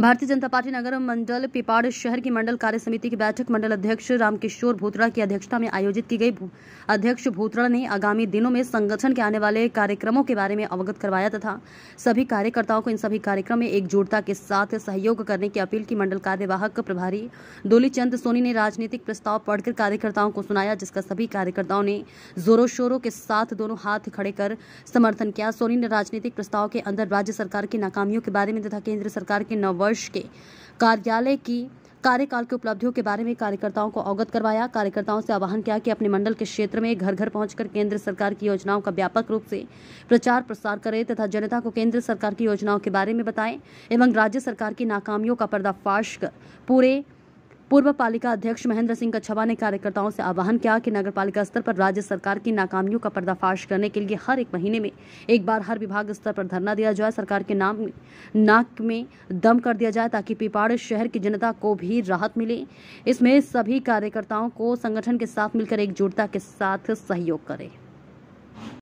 भारतीय जनता पार्टी नगर मंडल पिपाड़ शहर की मंडल कार्य समिति की बैठक मंडल अध्यक्ष रामकिशोर भूतरा की अध्यक्षता में आयोजित की गई अध्यक्ष भूतरा ने आगामी दिनों में संगठन के आने वाले कार्यक्रमों के बारे में अवगत करवाया तथा सभी कार्यकर्ताओं को इन सभी कार्यक्रम में एकजुटता के साथ सहयोग करने की अपील की मंडल कार्यवाहक प्रभारी दोली चंद सोनी ने राजनीतिक प्रस्ताव पढ़कर कार्यकर्ताओं को सुनाया जिसका सभी कार्यकर्ताओं ने जोरों शोरों के साथ दोनों हाथ खड़े कर समर्थन किया सोनी ने राजनीतिक प्रस्ताव के अंदर राज्य सरकार की नाकामियों के बारे में तथा केंद्र सरकार के नववर्ष वर्ष के कार्यालय की कार्यकाल की उपलब्धियों के बारे में कार्यकर्ताओं को अवगत करवाया कार्यकर्ताओं से आह्वान किया कि अपने मंडल के क्षेत्र में घर घर पहुंचकर केंद्र सरकार की योजनाओं का व्यापक रूप से प्रचार प्रसार करें तथा जनता को केंद्र सरकार की योजनाओं के बारे में बताएं एवं राज्य सरकार की नाकामियों का पर्दाफाश कर पूरे पूर्व पालिका अध्यक्ष महेंद्र सिंह कछवा ने कार्यकर्ताओं से आह्वान किया कि नगर पालिका स्तर पर राज्य सरकार की नाकामियों का पर्दाफाश करने के लिए हर एक महीने में एक बार हर विभाग स्तर पर धरना दिया जाए सरकार के नाम नाक में दम कर दिया जाए ताकि पिपाड़ शहर की जनता को भी राहत मिले इसमें सभी कार्यकर्ताओं को संगठन के साथ मिलकर एकजुटता के साथ सहयोग करें